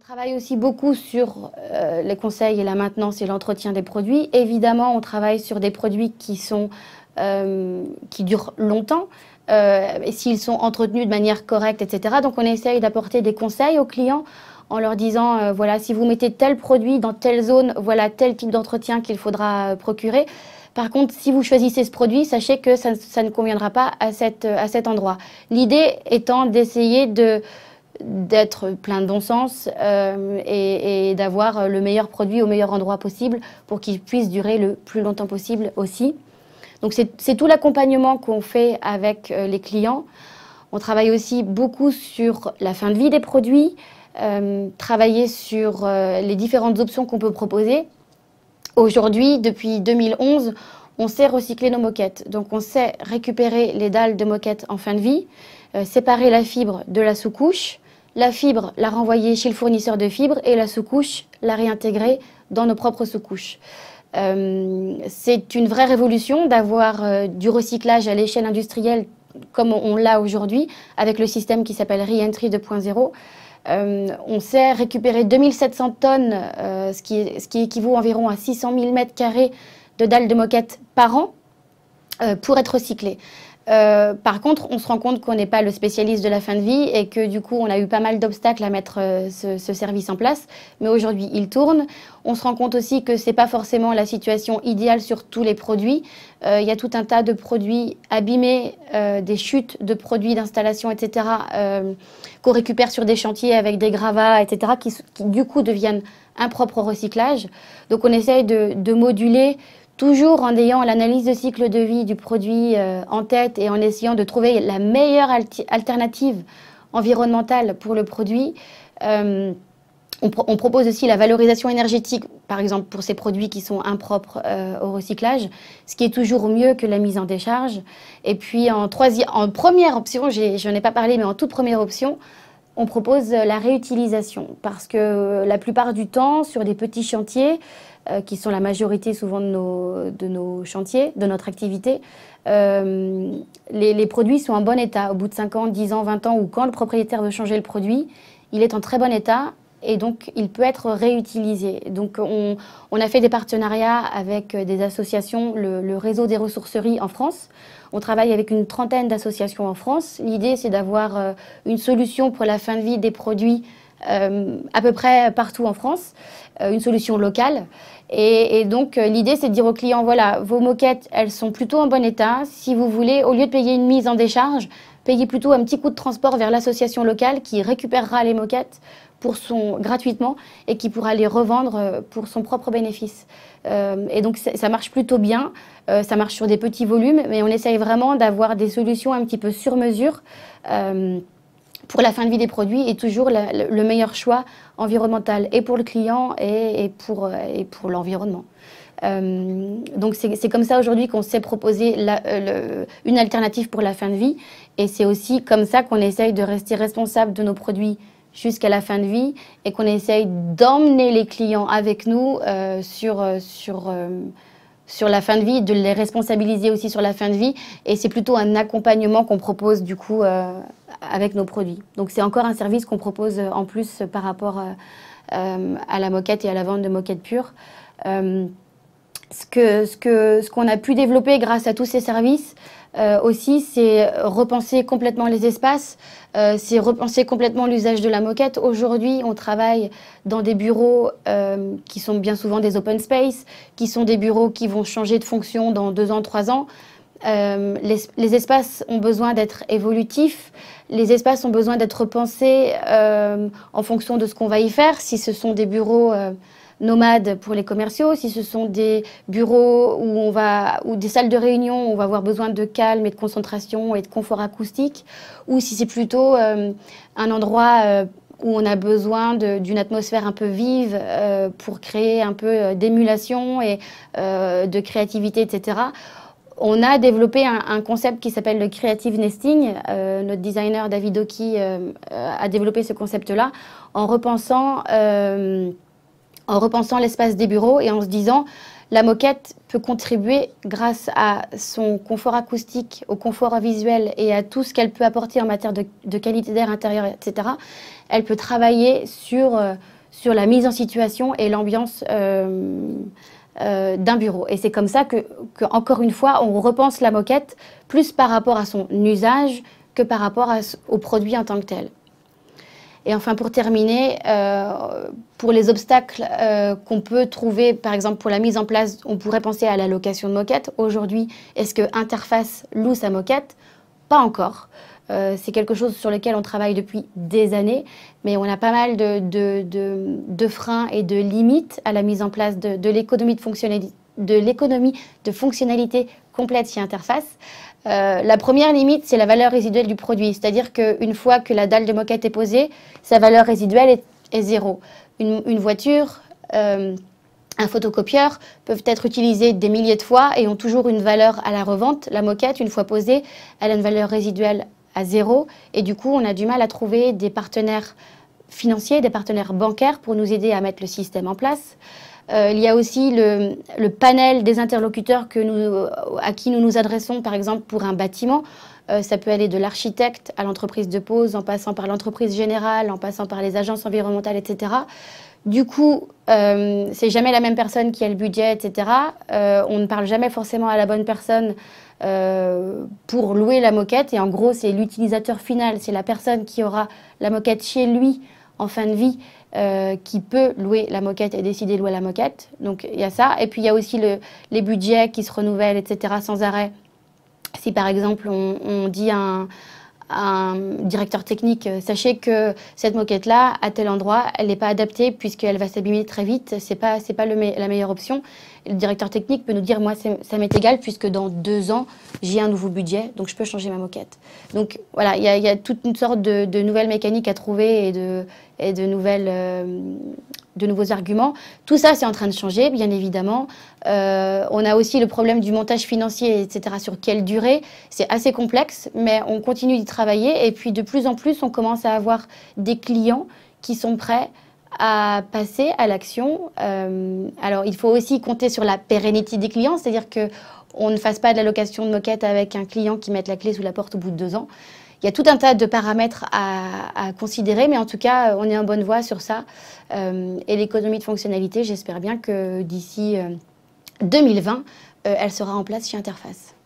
On travaille aussi beaucoup sur euh, les conseils et la maintenance et l'entretien des produits. Évidemment, on travaille sur des produits qui, sont, euh, qui durent longtemps, euh, s'ils sont entretenus de manière correcte, etc. Donc on essaye d'apporter des conseils aux clients en leur disant, voilà, si vous mettez tel produit dans telle zone, voilà tel type d'entretien qu'il faudra procurer. Par contre, si vous choisissez ce produit, sachez que ça, ne conviendra pas à, cette, à cet endroit. L'idée étant d'essayer de, d'être plein de bon sens euh, et, d'avoir le meilleur produit au meilleur endroit possible pour qu'il puisse durer le plus longtemps possible aussi. Donc c'est tout l'accompagnement qu'on fait avec euh, les clients. On travaille aussi beaucoup sur la fin de vie des produits, euh, travailler sur les différentes options qu'on peut proposer. Aujourd'hui, depuis 2011, on sait recycler nos moquettes. Donc on sait récupérer les dalles de moquettes en fin de vie, séparer la fibre de la sous-couche, la fibre, la renvoyer chez le fournisseur de fibres et la sous-couche, la réintégrer dans nos propres sous-couches. Euh, c'est une vraie révolution d'avoir euh, du recyclage à l'échelle industrielle comme on, l'a aujourd'hui avec le système qui s'appelle Reentry 2.0. Euh, on sait récupérer 2700 tonnes, ce qui, ce, équivaut environ à 600 000 mètres carrés de dalles de moquette par an pour être recyclées. Euh, par contre, on se rend compte qu'on n'est pas le spécialiste de la fin de vie et que du coup, on a eu pas mal d'obstacles à mettre euh, ce, service en place. Mais aujourd'hui, il tourne. On se rend compte aussi que ce n'est pas forcément la situation idéale sur tous les produits. Euh, il y a tout un tas de produits abîmés, des chutes de produits d'installation, etc., qu'on récupère sur des chantiers avec des gravats, etc., qui, du coup deviennent impropres au recyclage. Donc, on essaye de moduler toujours en ayant l'analyse de cycle de vie du produit euh, en tête et en essayant de trouver la meilleure alternative environnementale pour le produit. Euh, on, propose aussi la valorisation énergétique, par exemple, pour ces produits qui sont impropres euh, au recyclage, ce qui est toujours mieux que la mise en décharge. Et puis, en, en première option, je n'en ai pas parlé, mais en toute première option, on propose la réutilisation, parce que la plupart du temps, sur des petits chantiers, euh, qui sont la majorité souvent de nos, de nos chantiers, de notre activité, euh, les, produits sont en bon état. Au bout de 5 ans, 10 ans, 20 ans, ou quand le propriétaire veut changer le produit, il est en très bon état et donc il peut être réutilisé. Donc on, on a fait des partenariats avec euh, des associations, le, le, réseau des ressourceries en France. On travaille avec une trentaine d'associations en France. L'idée, c'est d'avoir une solution pour la fin de vie des produits euh, à peu près partout en France, euh, une solution locale. Et, donc euh, l'idée, c'est de dire aux clients, voilà, vos moquettes, elles sont plutôt en bon état. Si vous voulez, au lieu de payer une mise en décharge, payez plutôt un petit coup de transport vers l'association locale qui récupérera les moquettes pour son, gratuitement et qui pourra les revendre pour son propre bénéfice. et donc ça marche plutôt bien, ça marche sur des petits volumes, mais on essaye vraiment d'avoir des solutions un petit peu sur mesure pour la fin de vie des produits est toujours le meilleur choix environnemental et pour le client et, pour, et pour l'environnement. Euh, donc c'est comme ça aujourd'hui qu'on s'est proposé la, euh, une alternative pour la fin de vie et c'est aussi comme ça qu'on essaye de rester responsable de nos produits jusqu'à la fin de vie et qu'on essaye d'emmener les clients avec nous euh, sur, sur sur la fin de vie, de les responsabiliser aussi sur la fin de vie. Et c'est plutôt un accompagnement qu'on propose du coup euh, avec nos produits. Donc c'est encore un service qu'on propose euh, en plus euh, par rapport à la moquette et à la vente de moquette pure ce qu'on ce que, ce qu'on a pu développer grâce à tous ces services, euh, aussi, c'est repenser complètement les espaces, euh, c'est repenser complètement l'usage de la moquette. Aujourd'hui, on travaille dans des bureaux euh, qui sont bien souvent des open space, qui sont des bureaux qui vont changer de fonction dans deux ans, trois ans. Les, les, espaces ont besoin d'être évolutifs, les espaces ont besoin d'être repensés en fonction de ce qu'on va y faire. Si ce sont des bureaux nomades pour les commerciaux, si ce sont des bureaux où on va, ou des salles de réunion où on va avoir besoin de calme et de concentration et de confort acoustique, ou si c'est plutôt euh, un endroit euh, où on a besoin d'une atmosphère un peu vive euh, pour créer un peu d'émulation et de créativité, etc on a développé un, concept qui s'appelle le creative nesting. notre designer David Oki a développé ce concept-là en repensant en repensant l'espace des bureaux et en se disant la moquette peut contribuer grâce à son confort acoustique, au confort visuel et à tout ce qu'elle peut apporter en matière de, qualité d'air intérieur, etc. Elle peut travailler sur, euh, sur la mise en situation et l'ambiance euh, euh, d'un bureau. Et c'est comme ça que, encore une fois, on repense la moquette plus par rapport à son usage que par rapport à, au produit en tant que tel. Et enfin, pour terminer, euh, pour les obstacles euh, qu'on peut trouver, par exemple pour la mise en place, on pourrait penser à la location de moquette. Aujourd'hui, est-ce que Interface loue sa moquette Pas encore. Euh, c'est quelque chose sur lequel on travaille depuis des années, mais on a pas mal de freins et de limites à la mise en place de l'économie de fonctionnalité de l'économie de fonctionnalités complètes si interface. Euh, la première limite, c'est la valeur résiduelle du produit. C'est-à-dire qu'une fois que la dalle de moquette est posée, sa valeur résiduelle est, zéro. Une, voiture, euh, un photocopieur peuvent être utilisés des milliers de fois et ont toujours une valeur à la revente. La moquette, une fois posée, elle a une valeur résiduelle à zéro. Et du coup, on a du mal à trouver des partenaires financiers, des partenaires bancaires pour nous aider à mettre le système en place. Euh, il y a aussi le, panel des interlocuteurs à qui nous nous adressons, par exemple, pour un bâtiment. Euh, ça peut aller de l'architecte à l'entreprise de pose, en passant par l'entreprise générale, en passant par les agences environnementales, etc. Du coup, euh, c'est jamais la même personne qui a le budget, etc. on ne parle jamais forcément à la bonne personne pour louer la moquette. Et en gros, c'est l'utilisateur final, c'est la personne qui aura la moquette chez lui en fin de vie euh, qui peut louer la moquette et décider de louer la moquette. Donc il y a ça. Et puis il y a aussi les budgets qui se renouvellent, etc. sans arrêt. Si par exemple on, dit un, un directeur technique, euh, sachez que cette moquette-là, à tel endroit, elle n'est pas adaptée puisqu'elle va s'abîmer très vite. C'est pas, c'est pas la meilleure option. Le directeur technique peut nous dire, moi, ça m'est égal puisque dans deux ans, j'ai un nouveau budget, donc je peux changer ma moquette. Donc voilà, il y, a toute une sorte de, nouvelles mécaniques à trouver et de, et de nouvelles euh, de nouveaux arguments. Tout ça, c'est en train de changer, bien évidemment. Euh, on a aussi le problème du montage financier, etc. Sur quelle durée C'est assez complexe, mais on continue d'y travailler. Et puis, de plus en plus, on commence à avoir des clients qui sont prêts à passer à l'action. Euh, alors, il faut aussi compter sur la pérennité des clients, c'est-à-dire que on ne fasse pas de la location de moquette avec un client qui met la clé sous la porte au bout de deux ans il y a tout un tas de paramètres à, considérer, mais en tout cas, euh, on est en bonne voie sur ça. Euh, et l'économie de fonctionnalité, j'espère bien que d'ici 2020, euh, elle sera en place chez Interface.